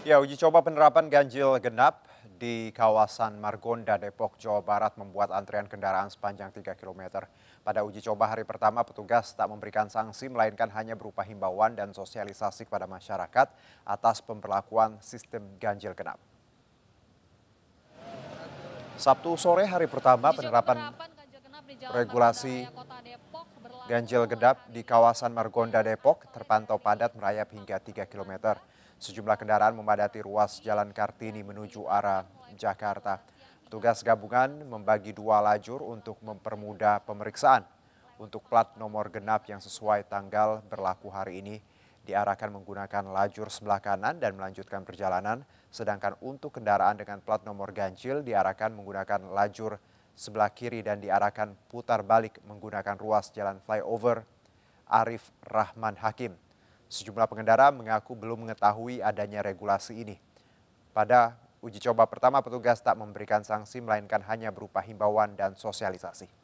Ya, uji coba penerapan ganjil genap di kawasan Margonda, Depok, Jawa Barat membuat antrean kendaraan sepanjang 3 km. Pada uji coba hari pertama, petugas tak memberikan sanksi, melainkan hanya berupa himbauan dan sosialisasi kepada masyarakat atas pemberlakuan sistem ganjil genap. Sabtu sore hari pertama penerapan regulasi ganjil genap di kawasan Margonda, Depok terpantau padat merayap hingga 3 km. Sejumlah kendaraan memadati ruas Jalan Kartini menuju arah Jakarta. Tugas gabungan membagi dua lajur untuk mempermudah pemeriksaan. Untuk plat nomor genap yang sesuai tanggal berlaku hari ini diarahkan menggunakan lajur sebelah kanan dan melanjutkan perjalanan, sedangkan untuk kendaraan dengan plat nomor ganjil diarahkan menggunakan lajur sebelah kiri dan diarahkan putar balik menggunakan ruas jalan flyover Arif Rahman Hakim. Sejumlah pengendara mengaku belum mengetahui adanya regulasi ini. Pada uji coba pertama petugas tak memberikan sanksi melainkan hanya berupa himbauan dan sosialisasi.